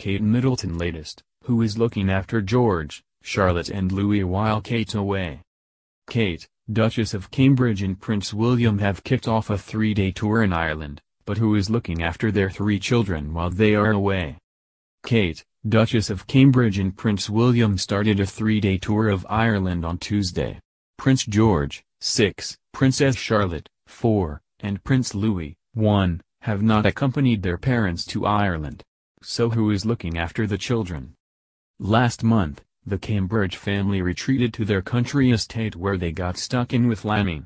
Kate Middleton latest, who is looking after George, Charlotte and Louis while Kate's away. Kate, Duchess of Cambridge and Prince William have kicked off a three-day tour in Ireland, but who is looking after their three children while they are away? Kate, Duchess of Cambridge and Prince William started a three-day tour of Ireland on Tuesday. Prince George, 6, Princess Charlotte, 4, and Prince Louis, 1, have not accompanied their parents to Ireland so who is looking after the children? Last month, the Cambridge family retreated to their country estate where they got stuck in with lambing.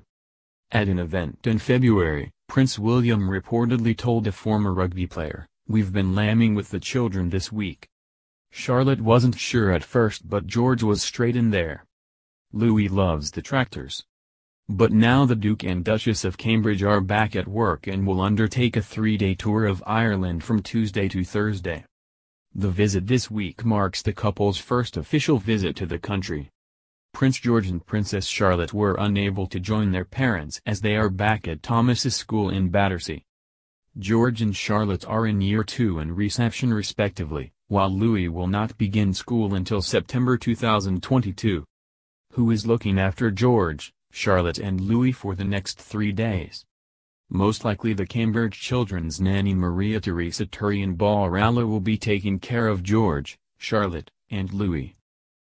At an event in February, Prince William reportedly told a former rugby player, We've been lambing with the children this week. Charlotte wasn't sure at first but George was straight in there. Louis loves the tractors. But now the Duke and Duchess of Cambridge are back at work and will undertake a three-day tour of Ireland from Tuesday to Thursday. The visit this week marks the couple's first official visit to the country. Prince George and Princess Charlotte were unable to join their parents as they are back at Thomas's school in Battersea. George and Charlotte are in year 2 and reception respectively, while Louis will not begin school until September 2022. Who is looking after George? Charlotte and Louis for the next three days. Most likely the Cambridge children's nanny Maria Teresa Turian Baralla will be taking care of George, Charlotte, and Louis.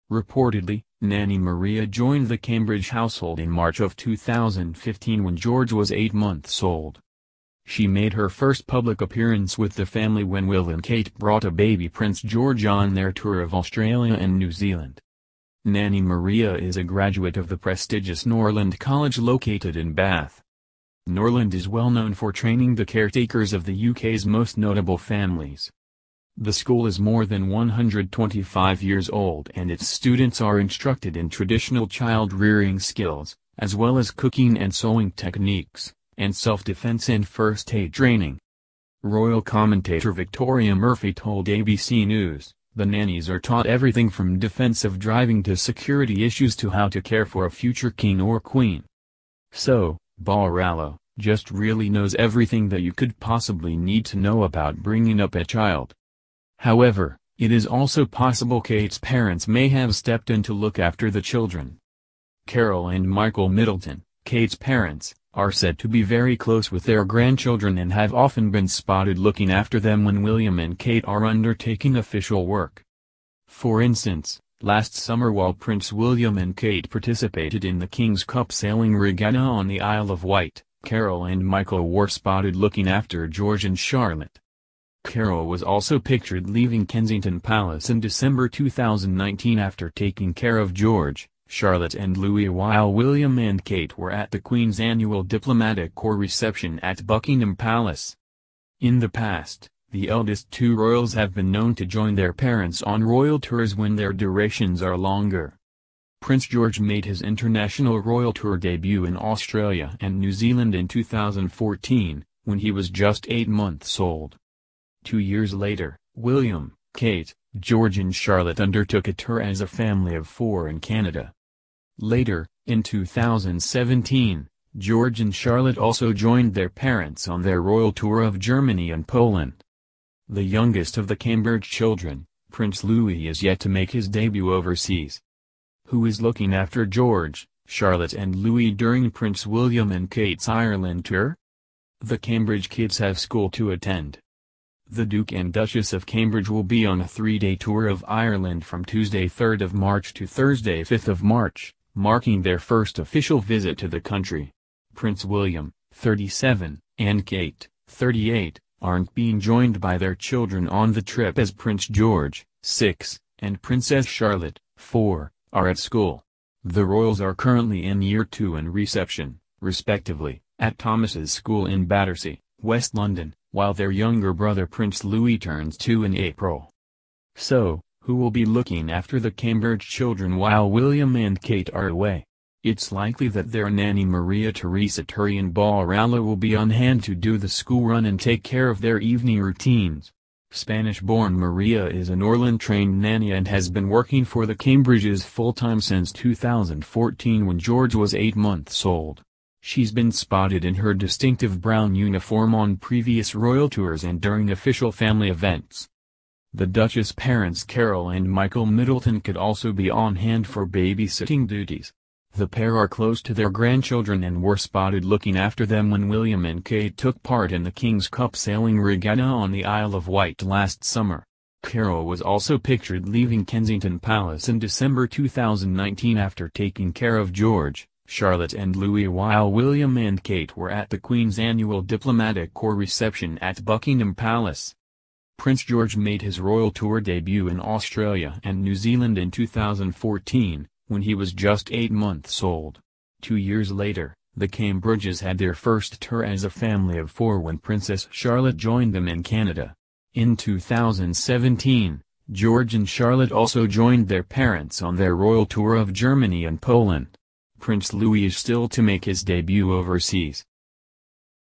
Reportedly, Nanny Maria joined the Cambridge household in March of 2015 when George was eight months old. She made her first public appearance with the family when Will and Kate brought a baby Prince George on their tour of Australia and New Zealand. Nanny Maria is a graduate of the prestigious Norland College located in Bath. Norland is well known for training the caretakers of the UK's most notable families. The school is more than 125 years old and its students are instructed in traditional child-rearing skills, as well as cooking and sewing techniques, and self-defense and first aid training. Royal commentator Victoria Murphy told ABC News, the nannies are taught everything from defensive driving to security issues to how to care for a future king or queen. So, Barallo, just really knows everything that you could possibly need to know about bringing up a child. However, it is also possible Kate's parents may have stepped in to look after the children. Carol and Michael Middleton, Kate's parents, are said to be very close with their grandchildren and have often been spotted looking after them when William and Kate are undertaking official work. For instance, last summer while Prince William and Kate participated in the King's Cup sailing regatta on the Isle of Wight, Carol and Michael were spotted looking after George and Charlotte. Carol was also pictured leaving Kensington Palace in December 2019 after taking care of George. Charlotte and Louis while William and Kate were at the Queen's annual diplomatic corps reception at Buckingham Palace. In the past, the eldest two royals have been known to join their parents on royal tours when their durations are longer. Prince George made his international royal tour debut in Australia and New Zealand in 2014, when he was just eight months old. Two years later, William, Kate, George and Charlotte undertook a tour as a family of four in Canada. Later, in 2017, George and Charlotte also joined their parents on their royal tour of Germany and Poland. The youngest of the Cambridge children, Prince Louis is yet to make his debut overseas. Who is looking after George, Charlotte and Louis during Prince William and Kate's Ireland tour? The Cambridge kids have school to attend. The Duke and Duchess of Cambridge will be on a three-day tour of Ireland from Tuesday 3rd of March to Thursday 5th of March, marking their first official visit to the country. Prince William, 37, and Kate, 38, aren't being joined by their children on the trip as Prince George, 6, and Princess Charlotte, 4, are at school. The royals are currently in year 2 and reception, respectively, at Thomas's school in Battersea, West London, while their younger brother Prince Louis turns 2 in April. So, who will be looking after the Cambridge children while William and Kate are away. It's likely that their nanny Maria Teresa Turian Barala will be on hand to do the school run and take care of their evening routines. Spanish-born Maria is an Orland-trained nanny and has been working for the Cambridges full-time since 2014 when George was eight months old. She's been spotted in her distinctive brown uniform on previous royal tours and during official family events. The Duchess' parents Carol and Michael Middleton could also be on hand for babysitting duties. The pair are close to their grandchildren and were spotted looking after them when William and Kate took part in the King's Cup sailing regatta on the Isle of Wight last summer. Carol was also pictured leaving Kensington Palace in December 2019 after taking care of George, Charlotte and Louis while William and Kate were at the Queen's annual Diplomatic Corps reception at Buckingham Palace. Prince George made his royal tour debut in Australia and New Zealand in 2014, when he was just eight months old. Two years later, the Cambridges had their first tour as a family of four when Princess Charlotte joined them in Canada. In 2017, George and Charlotte also joined their parents on their royal tour of Germany and Poland. Prince Louis is still to make his debut overseas.